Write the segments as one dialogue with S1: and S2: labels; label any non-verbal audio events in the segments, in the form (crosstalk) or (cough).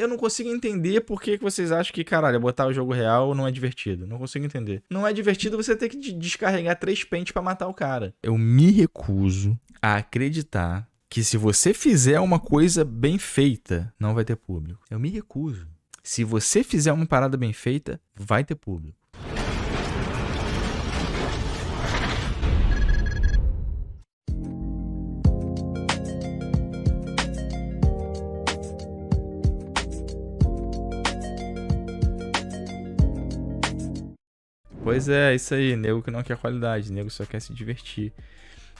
S1: eu não consigo entender por que, que vocês acham que, caralho, botar o jogo real não é divertido. Não consigo entender. Não é divertido você ter que descarregar três pentes para matar o cara. Eu me recuso a acreditar que se você fizer uma coisa bem feita, não vai ter público. Eu me recuso. Se você fizer uma parada bem feita, vai ter público. Pois é, isso aí, nego que não quer qualidade, nego só quer se divertir.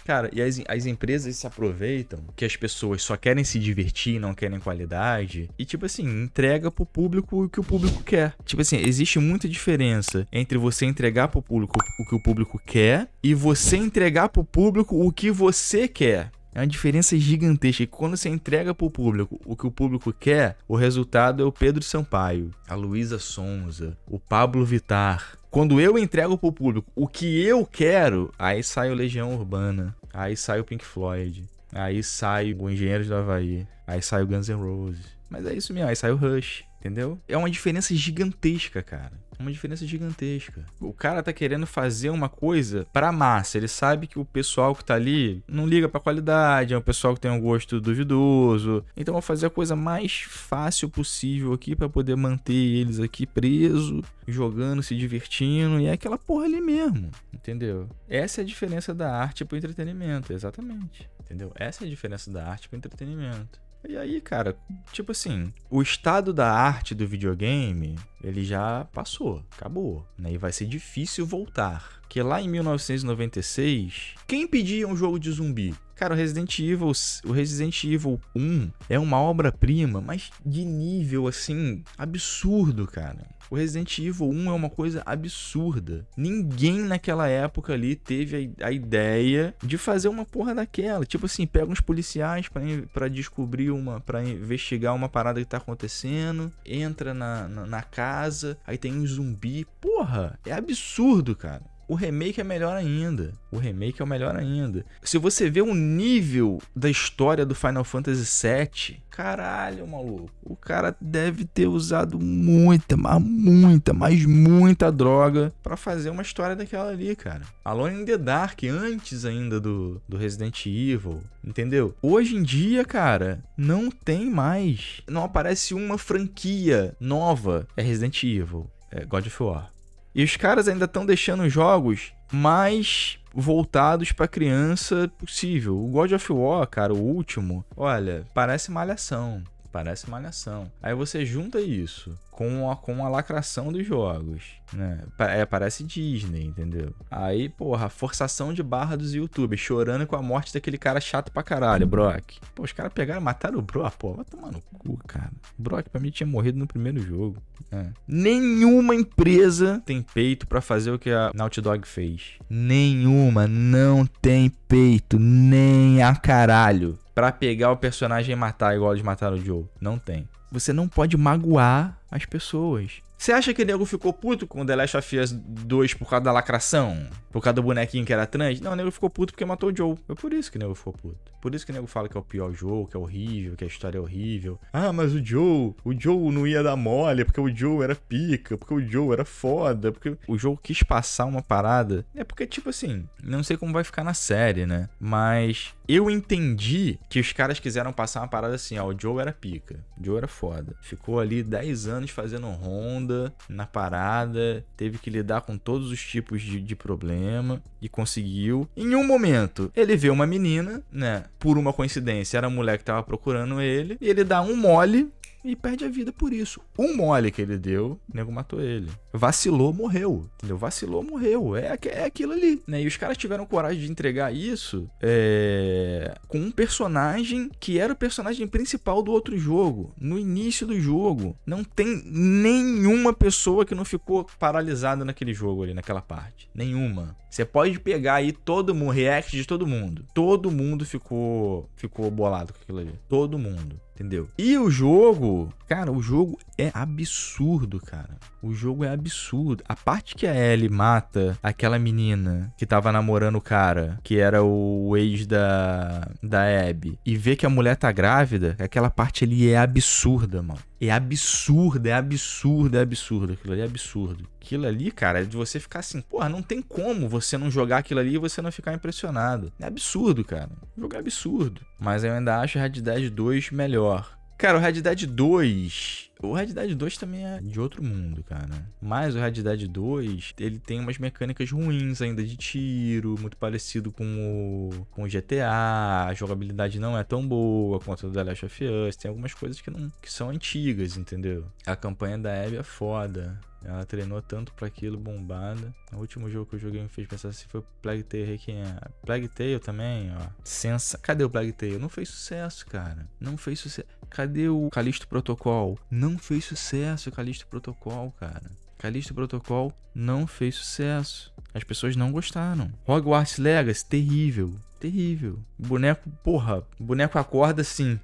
S1: Cara, e as, as empresas se aproveitam que as pessoas só querem se divertir, não querem qualidade, e tipo assim, entrega pro público o que o público quer. Tipo assim, existe muita diferença entre você entregar pro público o que o público quer e você entregar pro público o que você quer. É uma diferença gigantesca. E quando você entrega para o público o que o público quer, o resultado é o Pedro Sampaio, a Luísa Sonza, o Pablo Vitar. Quando eu entrego para o público o que eu quero, aí sai o Legião Urbana, aí sai o Pink Floyd, aí sai o Engenheiros do Havaí, aí sai o Guns N' Roses. Mas é isso mesmo, aí sai o Rush, entendeu? É uma diferença gigantesca, cara. Uma diferença gigantesca. O cara tá querendo fazer uma coisa pra massa. Ele sabe que o pessoal que tá ali não liga pra qualidade, é um pessoal que tem um gosto duvidoso. Então vou fazer a coisa mais fácil possível aqui para poder manter eles aqui preso, jogando, se divertindo. E é aquela porra ali mesmo. Entendeu? Essa é a diferença da arte pro entretenimento, exatamente. Entendeu? Essa é a diferença da arte pro entretenimento. E aí, cara, tipo assim, o estado da arte do videogame ele já passou, acabou, né? E vai ser difícil voltar. Que lá em 1996, quem pedia um jogo de zumbi? Cara, o Resident Evil, o Resident Evil 1 é uma obra-prima, mas de nível assim absurdo, cara. O Resident Evil 1 é uma coisa absurda. Ninguém naquela época ali teve a, a ideia de fazer uma porra daquela. Tipo assim, pega uns policiais para descobrir uma, para investigar uma parada que tá acontecendo, entra na, na, na casa casa, aí tem um zumbi. Porra, é absurdo, cara. O remake é melhor ainda. O remake é o melhor ainda. Se você vê o nível da história do Final Fantasy VII, caralho, maluco. O cara deve ter usado muita, mas muita, mas muita droga para fazer uma história daquela ali, cara. Alone in the Dark, antes ainda do, do Resident Evil, entendeu? Hoje em dia, cara, não tem mais. Não aparece uma franquia nova. É Resident Evil, é God of War. E os caras ainda estão deixando jogos mais voltados para criança possível. O God of War, cara, o último, olha, parece malhação parece malhação. Aí você junta isso com a, com a lacração dos jogos, né? É, parece Disney, entendeu? Aí, porra, forçação de barra dos YouTube, chorando com a morte daquele cara chato pra caralho, Brock. Pô, os caras pegaram, mataram o Brock, pô, vai tomar no cu, cara. Brock pra mim tinha morrido no primeiro jogo. É. Nenhuma empresa tem peito para fazer o que a Naughty Dog fez. Nenhuma, não tem peito, nem a caralho para pegar o personagem e matar igual eles mataram o Joe. Não tem. Você não pode magoar as pessoas. Você acha que o nego ficou puto com The Last of Us 2 por causa da lacração? Por causa do bonequinho que era trans? Não, o nego ficou puto porque matou o Joe. É por isso que o nego ficou puto. Por isso que o nego fala que é o pior jogo, que é horrível, que a história é horrível. Ah, mas o Joe, o Joe não ia dar mole porque o Joe era pica, porque o Joe era foda, porque o jogo quis passar uma parada. É porque, tipo assim, não sei como vai ficar na série, né? Mas eu entendi que os caras quiseram passar uma parada assim, ó, o Joe era pica, o Joe era foda. Ficou ali 10 anos fazendo ronda na parada, teve que lidar com todos os tipos de, de problema e conseguiu. Em um momento, ele vê uma menina, né? Por uma coincidência, era a mulher que tava procurando ele, e ele dá um mole e perde a vida por isso. Um mole que ele deu, o nego matou ele vacilou, morreu. Entendeu? Vacilou, morreu. É, é aquilo ali. Né? E os caras tiveram coragem de entregar isso é... com um personagem que era o personagem principal do outro jogo. No início do jogo. Não tem nenhuma pessoa que não ficou paralisada naquele jogo ali, naquela parte. Nenhuma. Você pode pegar aí todo mundo, react de todo mundo. Todo mundo ficou, ficou bolado com aquilo ali. Todo mundo entendeu? E o jogo, cara, o jogo é absurdo, cara. O jogo é absurdo absurdo. A parte que a Ellie mata aquela menina que tava namorando o cara, que era o ex da, da Abby, e vê que a mulher tá grávida, aquela parte ali é absurda, mano. É absurda, é absurda, é absurda. Aquilo ali é absurdo. Aquilo ali, cara, é de você ficar assim, porra, não tem como você não jogar aquilo ali e você não ficar impressionado. É absurdo, cara. Jogar jogo é absurdo. Mas eu ainda acho Red Dead 2 melhor. Cara, o Red Dead 2. O Red Dead 2 também é de outro mundo, cara. Mas o Red Dead 2, ele tem umas mecânicas ruins ainda de tiro, muito parecido com o, com o GTA. A jogabilidade não é tão boa quanto a da Last of Us. Tem algumas coisas que, não, que são antigas, entendeu? A campanha da Abby é foda. Ela treinou tanto para aquilo, bombada. O último jogo que eu joguei me fez pensar se assim, foi Plague Tale é Plague Tale também, ó. Sensa. Cadê o Plague Tale? Não fez sucesso, cara. Não fez sucesso. Cadê o Calisto Protocol? Não fez sucesso o Calisto Protocol, cara. Calixto Protocol não fez sucesso. As pessoas não gostaram. Hogwarts Legacy, terrível. Terrível. Boneco, porra, boneco acorda assim.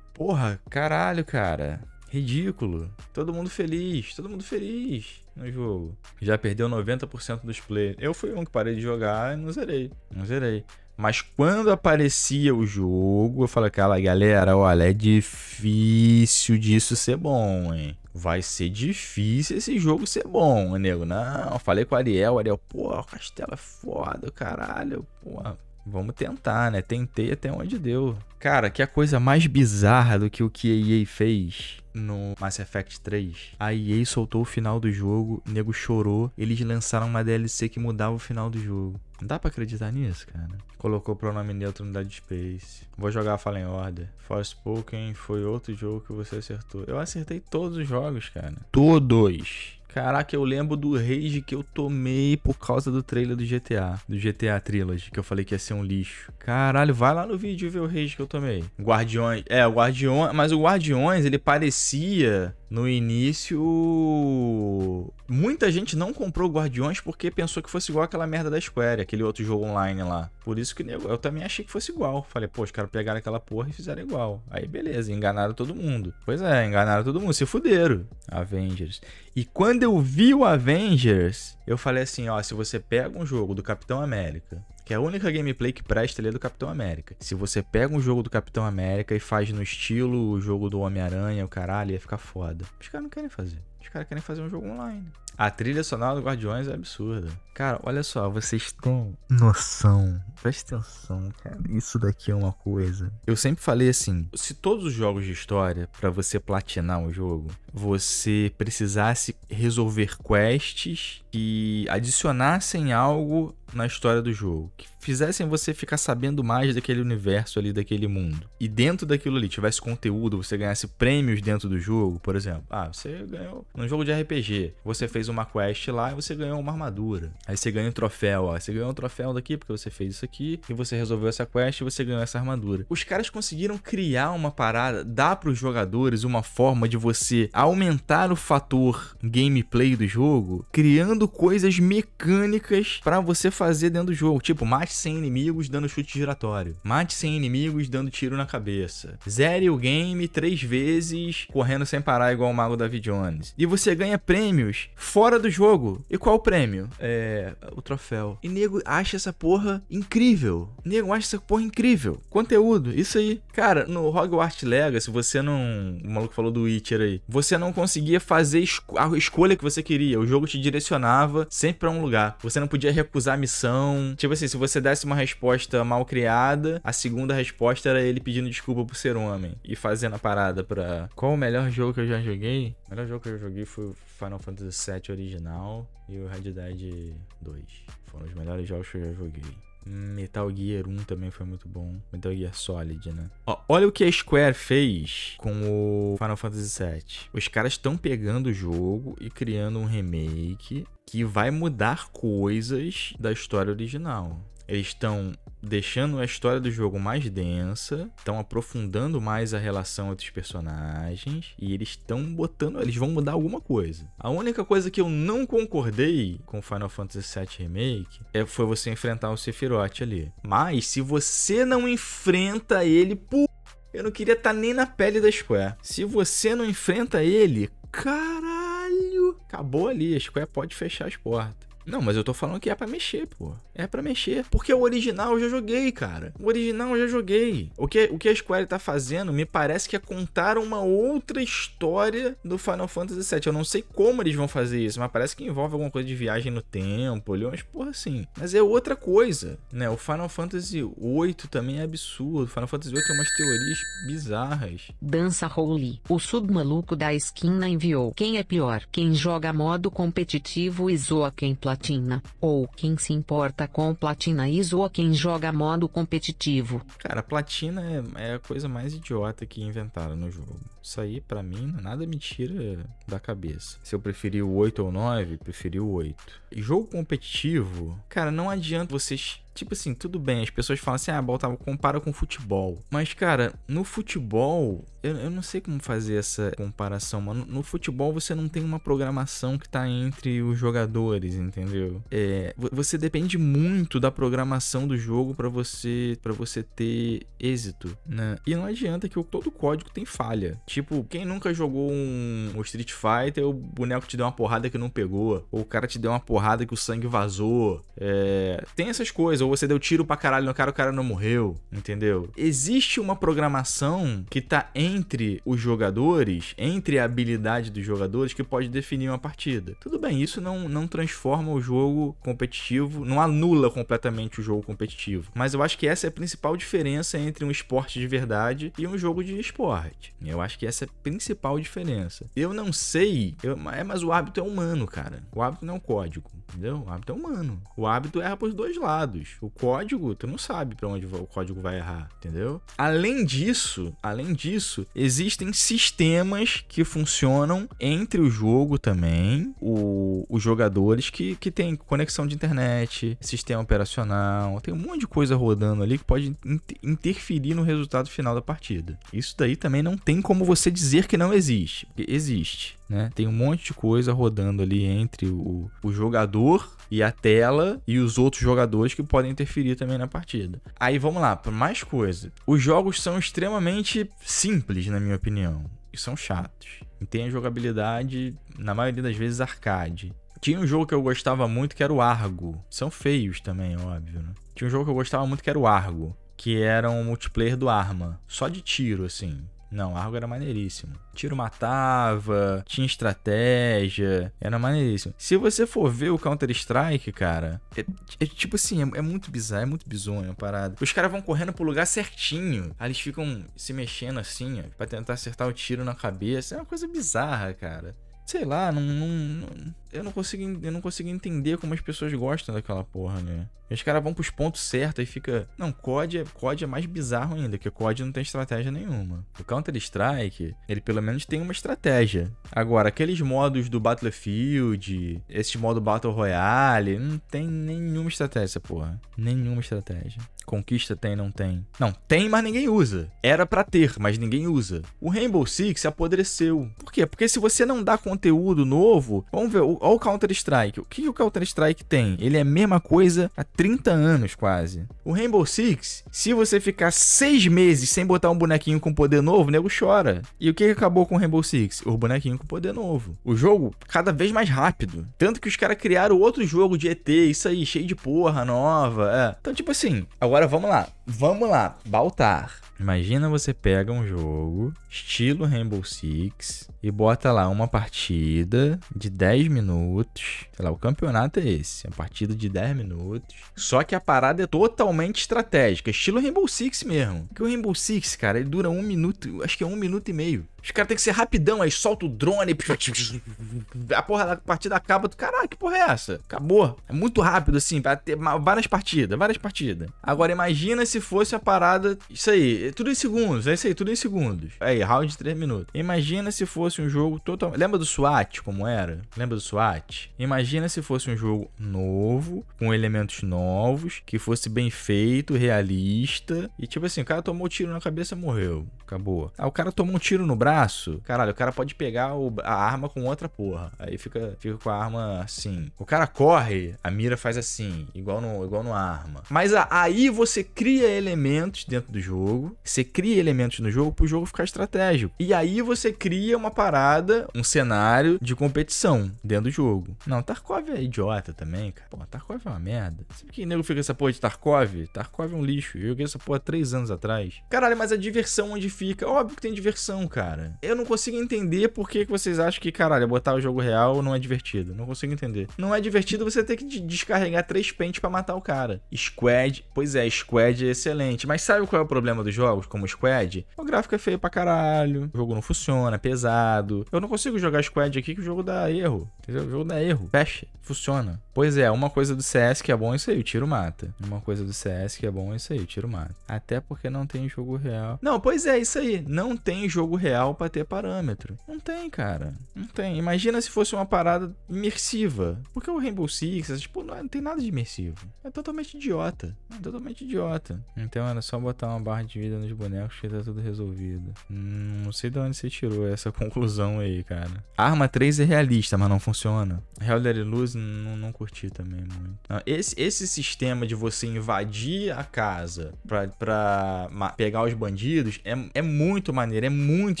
S1: Porra, caralho, cara. Ridículo. Todo mundo feliz, todo mundo feliz no jogo. Já perdeu 90% dos players. Eu fui um que parei de jogar e não zerei. Não zerei. Mas quando aparecia o jogo, eu falei, cara, galera, olha, é difícil disso ser bom, hein? Vai ser difícil esse jogo ser bom, nego. Não, falei com o Ariel, Ariel, pô, o castelo é foda, caralho, porra. Vamos tentar, né? Tentei até onde deu. Cara, que é a coisa mais bizarra do que o que a EA fez no Mass Effect 3. A EA soltou o final do jogo, o nego chorou, eles lançaram uma DLC que mudava o final do jogo. Não dá pra acreditar nisso, cara. Colocou o pronome neutro no Dead Space. Vou jogar Fallen Order. Forspoken foi outro jogo que você acertou. Eu acertei todos os jogos, cara. Todos! Caraca, eu lembro do rage que eu tomei por causa do trailer do GTA, do GTA Trilogy, que eu falei que ia ser um lixo. Caralho, vai lá no vídeo ver o rage que eu tomei. Guardiões, é, o Guardiões, mas o Guardiões, ele parecia no início, muita gente não comprou Guardiões porque pensou que fosse igual aquela merda da Square, aquele outro jogo online lá. Por isso que eu também achei que fosse igual. Falei, pô, os caras pegaram aquela porra e fizeram igual. Aí beleza, enganaram todo mundo. Pois é, enganaram todo mundo, se fuderam. Avengers. E quando eu vi o Avengers, eu falei assim, ó, se você pega um jogo do Capitão América que é a única gameplay que presta ali é do Capitão América. Se você pega um jogo do Capitão América e faz no estilo o jogo do Homem-Aranha, o caralho, ia ficar foda. Os caras não querem fazer. Os caras querem fazer um jogo online. A trilha sonora do Guardiões é absurda. Cara, olha só, vocês têm noção. Presta atenção, cara. Isso daqui é uma coisa. Eu sempre falei assim: se todos os jogos de história, para você platinar um jogo, você precisasse resolver quests que adicionassem algo na história do jogo, que fizessem você ficar sabendo mais daquele universo ali, daquele mundo, e dentro daquilo ali tivesse conteúdo, você ganhasse prêmios dentro do jogo, por exemplo, ah, você ganhou num jogo de RPG, você fez uma quest lá e você ganhou uma armadura, aí você ganha um troféu, ó, você ganhou um troféu daqui porque você fez isso aqui, e você resolveu essa quest e você ganhou essa armadura. Os caras conseguiram criar uma parada, dar para os jogadores uma forma de você aumentar o fator gameplay do jogo, criando coisas mecânicas para você fazer fazer dentro do jogo. Tipo, mate 100 inimigos dando chute giratório. Mate 100 inimigos dando tiro na cabeça. Zere o game três vezes correndo sem parar igual o Mago David Jones. E você ganha prêmios fora do jogo. E qual o prêmio? É... o troféu. E nego acha essa porra incrível. Nego acha essa porra incrível. Conteúdo, isso aí. Cara, no Hogwarts Legacy, você não... O maluco falou do Witcher aí. Você não conseguia fazer a escolha que você queria. O jogo te direcionava sempre para um lugar. Você não podia recusar missão posição. Tipo assim, se você desse uma resposta mal criada, a segunda resposta era ele pedindo desculpa por ser um homem e fazendo a parada pra. Qual o melhor jogo que eu já joguei? O melhor jogo que eu joguei foi o Final Fantasy VII original e o Red Dead 2. Foram os melhores jogos que eu já joguei. Metal Gear 1 também foi muito bom. Metal Gear Solid, né? Ó, olha o que a Square fez com o Final Fantasy VII. Os caras estão pegando o jogo e criando um remake que vai mudar coisas da história original. Eles estão deixando a história do jogo mais densa, estão aprofundando mais a relação entre os personagens e eles estão botando, eles vão mudar alguma coisa. A única coisa que eu não concordei com Final Fantasy VII Remake é, foi você enfrentar o Sephiroth ali. Mas se você não enfrenta ele, pu... eu não queria estar tá nem na pele da Square. Se você não enfrenta ele, caralho, acabou ali, a Square pode fechar as portas. Não, mas eu tô falando que é para mexer, pô. É para mexer. Porque o original eu já joguei, cara. O original eu já joguei. O que, o que a Square tá fazendo me parece que é contar uma outra história do Final Fantasy VII. Eu não sei como eles vão fazer isso, mas parece que envolve alguma coisa de viagem no tempo, olha umas porra assim. Mas é outra coisa, né? O Final Fantasy VIII também é absurdo. O Final Fantasy VIII tem é umas teorias bizarras. Dança Holy. O submaluco da esquina enviou. Quem é pior? Quem joga modo competitivo e zoa quem planeja platina, ou quem se importa com platina ISO ou quem joga modo competitivo. Cara, platina é, é a coisa mais idiota que inventaram no jogo. Isso aí, pra mim, é nada me tira da cabeça. Se eu preferi o 8 ou 9, preferi o 8. Jogo competitivo, cara, não adianta vocês tipo assim, tudo bem, as pessoas falam assim, ah, Baltava, tá, compara com futebol. Mas, cara, no futebol, eu, eu não sei como fazer essa comparação, mano. No futebol você não tem uma programação que tá entre os jogadores, entendeu? É, você depende muito da programação do jogo para você para você ter êxito, né? E não adianta que todo código tem falha. Tipo, quem nunca jogou um, um Street Fighter, o boneco te deu uma porrada que não pegou, ou o cara te deu uma porrada que o sangue vazou. É, tem essas coisas, ou você deu tiro pra caralho no cara, o cara não morreu, entendeu? Existe uma programação que tá em entre os jogadores, entre a habilidade dos jogadores que pode definir uma partida. Tudo bem, isso não, não transforma o jogo competitivo, não anula completamente o jogo competitivo. Mas eu acho que essa é a principal diferença entre um esporte de verdade e um jogo de esporte. Eu acho que essa é a principal diferença. Eu não sei, eu, é, mas o hábito é humano, cara. O hábito não é um código entendeu? O hábito é humano. O hábito erra pros dois lados. O código, tu não sabe para onde o código vai errar, entendeu? Além disso, além disso, existem sistemas que funcionam entre o jogo também, o, os jogadores que, que tem conexão de internet, sistema operacional, tem um monte de coisa rodando ali que pode interferir no resultado final da partida. Isso daí também não tem como você dizer que não existe, existe. Né? Tem um monte de coisa rodando ali entre o, o jogador e a tela e os outros jogadores que podem interferir também na partida. Aí vamos lá, para mais coisa. Os jogos são extremamente simples, na minha opinião, e são chatos. E tem a jogabilidade, na maioria das vezes, arcade. Tinha um jogo que eu gostava muito que era o Argo. São feios também, é óbvio, né? Tinha um jogo que eu gostava muito que era o Argo, que era um multiplayer do Arma, só de tiro, assim. Não, Argo era maneiríssimo. Tiro matava, tinha estratégia, era maneiríssimo. Se você for ver o Counter-Strike, cara, é, é, tipo assim, é, é, muito bizarro, é muito bizonho a parada. Os caras vão correndo pro lugar certinho. Aí eles ficam se mexendo assim, ó, pra tentar acertar o tiro na cabeça. É uma coisa bizarra, cara sei lá, não, não, eu não consigo, eu não consigo entender como as pessoas gostam daquela porra, né? E os caras vão pros pontos certos e fica. Não, COD é, COD é mais bizarro ainda, porque COD não tem estratégia nenhuma. O Counter-Strike, ele pelo menos tem uma estratégia. Agora, aqueles modos do Battlefield, esse modo Battle Royale, não tem nenhuma estratégia essa porra. Nenhuma estratégia. Conquista tem, não tem. Não, tem, mas ninguém usa. Era para ter, mas ninguém usa. O Rainbow Six apodreceu. Por quê? Porque se você não dá conteúdo novo, vamos ver, Olha o Counter-Strike. O que o Counter-Strike tem? Ele é a mesma coisa há 30 anos, quase. O Rainbow Six, se você ficar seis meses sem botar um bonequinho com poder novo, o nego chora. E o que acabou com o Rainbow Six? O bonequinho com poder novo. O jogo cada vez mais rápido. Tanto que os caras criaram outro jogo de ET, isso aí, cheio de porra nova. É. Então, tipo assim, agora vamos lá. Vamos lá, Baltar. Imagina você pega um jogo, estilo Rainbow Six, e bota lá uma partida de 10 minutos. Sei lá, o campeonato é esse, é uma partida de 10 minutos. Só que a parada é totalmente estratégica, é estilo Rainbow Six mesmo. Porque o Rainbow Six, cara, ele dura um minuto, acho que é um minuto e meio. Os caras tem que ser rapidão, aí solta o drone, (laughs) a porra da partida acaba, caraca, que porra é essa? Acabou. É muito rápido, assim, vai ter várias partidas, várias partidas. Agora imagina se se fosse a parada. Isso aí, é tudo em segundos, é isso aí, tudo em segundos. Aí, round de 3 minutos. Imagina se fosse um jogo totalmente. Lembra do SWAT como era? Lembra do SWAT? Imagina se fosse um jogo novo, com elementos novos, que fosse bem feito, realista. E tipo assim, o cara tomou um tiro na cabeça morreu. Acabou. Ah, o cara tomou um tiro no braço. Caralho, o cara pode pegar o... a arma com outra porra. Aí fica, fica com a arma assim. O cara corre, a mira faz assim, igual no, igual no arma. Mas a... aí você cria cria elementos dentro do jogo, você cria elementos no jogo para o jogo ficar estratégico. E aí você cria uma parada, um cenário de competição dentro do jogo. Não, Tarkov é idiota também, cara. Pô, Tarkov é uma merda. Sabe que nego fica essa porra de Tarkov? Tarkov é um lixo. Eu joguei essa porra três anos atrás. Caralho, mas a diversão onde fica? Óbvio que tem diversão, cara. Eu não consigo entender por que, que vocês acham que, caralho, botar o jogo real não é divertido. Não consigo entender. Não é divertido você ter que descarregar três pentes para matar o cara. Squad, pois é, Squad é excelente. Mas sabe qual é o problema dos jogos, como Squad? O gráfico é feio pra caralho, o jogo não funciona, é pesado. Eu não consigo jogar Squad aqui que o jogo dá erro. Entendeu? O jogo dá erro. Fecha, funciona. Pois é, uma coisa do CS que é bom é isso aí, o tiro mata. Uma coisa do CS que é bom é isso aí, o tiro mata. Até porque não tem jogo real. Não, pois é, isso aí. Não tem jogo real para ter parâmetro. Não tem, cara. Não tem. Imagina se fosse uma parada imersiva. Porque o Rainbow Six, é, tipo, não, é, não tem nada de imersivo. É totalmente idiota. É totalmente idiota. Então era só botar uma barra de vida nos bonecos que tá tudo resolvido. Hum, não sei de onde você tirou essa (laughs) conclusão aí, cara. Arma 3 é realista, mas não funciona. Real Dead Luz não, não curti também muito. Ah, esse, esse sistema de você invadir a casa pra, pra pegar os bandidos é, é muito maneiro, é muito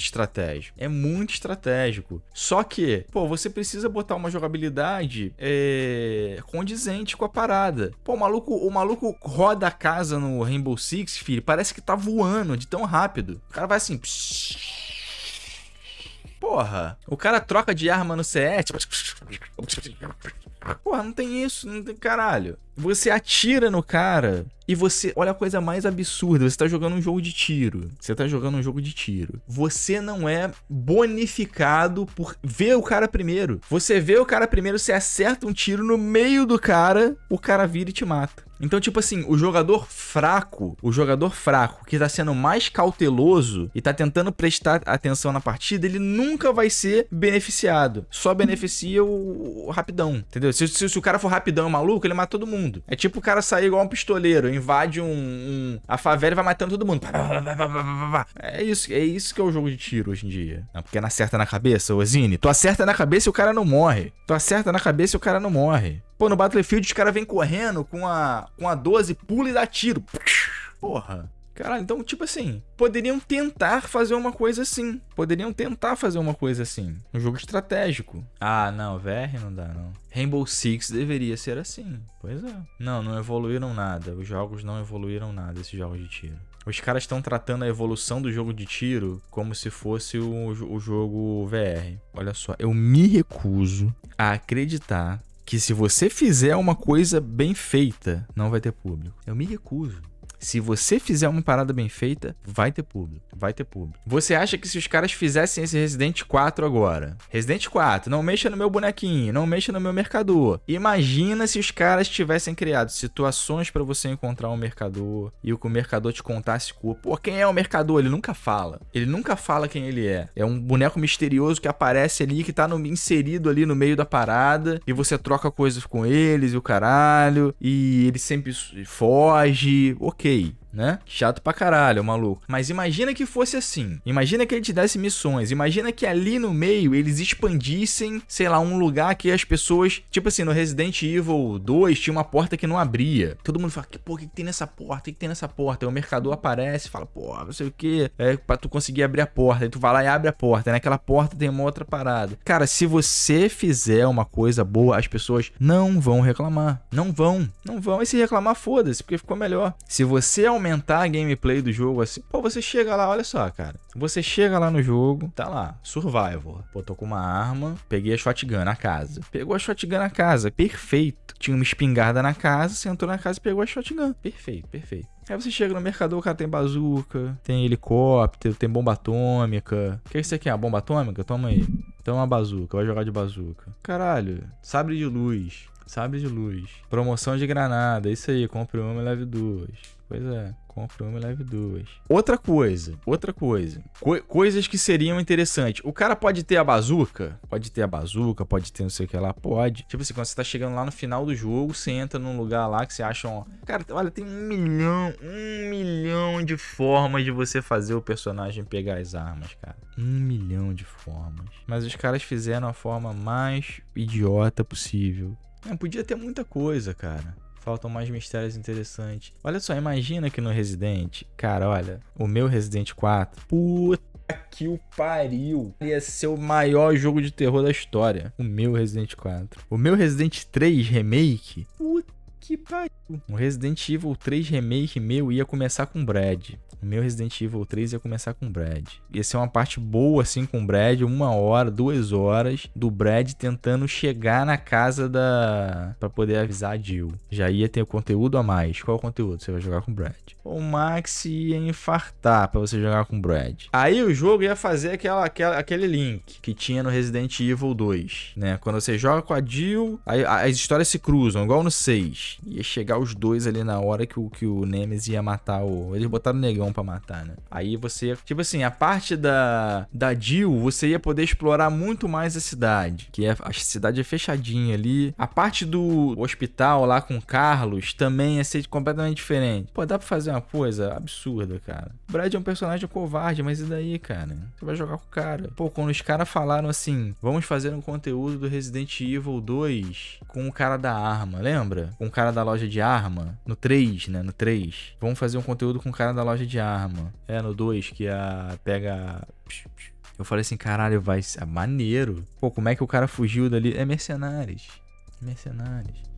S1: estratégico. É muito estratégico. Só que, pô, você precisa botar uma jogabilidade é, condizente com a parada. Pô, o maluco, o maluco roda a casa no Rainbow Six, filho, parece que tá voando de tão rápido. O cara vai assim. Porra, o cara troca de arma no CS. Porra, não tem isso, não tem caralho. Você atira no cara e você. Olha a coisa mais absurda. Você tá jogando um jogo de tiro. Você tá jogando um jogo de tiro. Você não é bonificado por ver o cara primeiro. Você vê o cara primeiro, você acerta um tiro no meio do cara, o cara vira e te mata. Então, tipo assim, o jogador fraco, o jogador fraco que tá sendo mais cauteloso e tá tentando prestar atenção na partida, ele nunca vai ser beneficiado. Só beneficia o, o rapidão, entendeu? Se, se, se o cara for rapidão e maluco, ele mata todo mundo mundo. É tipo o cara sair igual um pistoleiro, invade um, um a favela e vai matando todo mundo. É isso, é isso que é o jogo de tiro hoje em dia. Não, é porque não acerta na cabeça, Ozine. Tu acerta na cabeça e o cara não morre. Tu acerta na cabeça e o cara não morre. Pô, no Battlefield os caras vêm correndo com a com a 12, pula e dá tiro. Porra. Caralho, então, tipo assim, poderiam tentar fazer uma coisa assim. Poderiam tentar fazer uma coisa assim. Um jogo estratégico. Ah, não, VR não dá, não. Rainbow Six deveria ser assim. Pois é. Não, não evoluíram nada. Os jogos não evoluíram nada, esses jogos de tiro. Os caras estão tratando a evolução do jogo de tiro como se fosse o, o jogo VR. Olha só, eu me recuso a acreditar que se você fizer uma coisa bem feita, não vai ter público. Eu me recuso. Se você fizer uma parada bem feita, vai ter público. Vai ter público. Você acha que se os caras fizessem esse Resident 4 agora? Resident 4, não mexa no meu bonequinho, não mexa no meu mercador. Imagina se os caras tivessem criado situações para você encontrar um mercador e o que o mercador te contasse culpa. Pô, quem é o mercador? Ele nunca fala. Ele nunca fala quem ele é. É um boneco misterioso que aparece ali, que tá no, inserido ali no meio da parada e você troca coisas com eles e o caralho e ele sempre foge. Ok Hey! né? Chato pra caralho, maluco. Mas imagina que fosse assim. Imagina que ele te desse missões. Imagina que ali no meio eles expandissem, sei lá, um lugar que as pessoas. Tipo assim, no Resident Evil 2 tinha uma porta que não abria. Todo mundo fala, pô o que, que tem nessa porta? O que, que tem nessa porta? Aí o mercador aparece fala, pô, não sei o que. É pra tu conseguir abrir a porta. Aí tu vai lá e abre a porta. Aí né? naquela porta tem uma outra parada. Cara, se você fizer uma coisa boa, as pessoas não vão reclamar. Não vão. Não vão. E se reclamar, foda-se, porque ficou melhor. Se você é comentar a gameplay do jogo assim, pô, você chega lá, olha só, cara. Você chega lá no jogo, tá lá, survival Pô, tô com uma arma, peguei a shotgun na casa. Pegou a shotgun na casa, perfeito. Tinha uma espingarda na casa, sentou na casa e pegou a shotgun. Perfeito, perfeito. Aí você chega no mercador, o cara tem bazuca, tem helicóptero, tem bomba atômica. O que, é isso você quer? A bomba atômica? Toma aí. Toma uma bazuca, vai jogar de bazuca. Caralho, sabre de luz. Sabre de luz. Promoção de granada, é isso aí, compre uma e leve duas. Pois é, compra uma e leve duas. Outra coisa, outra coisa. Co coisas que seriam interessantes. O cara pode ter a bazuca, pode ter a bazuca, pode ter não sei o que lá, pode. Tipo assim, quando você tá chegando lá no final do jogo, você entra num lugar lá que você acha ó Cara, olha, tem um milhão, um milhão de formas de você fazer o personagem pegar as armas, cara. Um milhão de formas. Mas os caras fizeram a forma mais idiota possível. Não, podia ter muita coisa, cara. Faltam mais mistérios interessantes. Olha só, imagina que no Resident, cara, olha, o meu Resident 4, puta que o pariu. Ia ser o maior jogo de terror da história. O meu Resident 4. O meu Resident 3 Remake. Puta que pariu. O Resident Evil 3 Remake meu ia começar com Brad. O meu Resident Evil 3 ia começar com Brad. Ia ser uma parte boa, assim, com Brad, uma hora, duas horas, do Brad tentando chegar na casa da. para poder avisar a Jill. Já ia ter o conteúdo a mais. Qual é o conteúdo? Você vai jogar com o Brad. O Max ia infartar para você jogar com o Brad. Aí o jogo ia fazer aquela, aquela, aquele link que tinha no Resident Evil 2, né? Quando você joga com a Jill, aí, as histórias se cruzam, igual no 6. Ia chegar os dois ali na hora que o, que o Nemesis ia matar o. Eles botaram o negão pra matar, né? Aí você. Tipo assim, a parte da. Da Jill, você ia poder explorar muito mais a cidade. Que é, a cidade é fechadinha ali. A parte do hospital lá com o Carlos também ia ser completamente diferente. Pô, dá pra fazer uma coisa absurda, cara. Brad é um personagem covarde, mas e daí, cara? Você vai jogar com o cara. Pô, quando os caras falaram assim, vamos fazer um conteúdo do Resident Evil 2 com o cara da arma, lembra? Com o cara da loja de arma. No 3, né? No 3. Vamos fazer um conteúdo com o cara da loja de arma. É, no 2, que a pega... Eu falei assim, caralho, vai ser é maneiro. Pô, como é que o cara fugiu dali? É mercenários. Mercenários.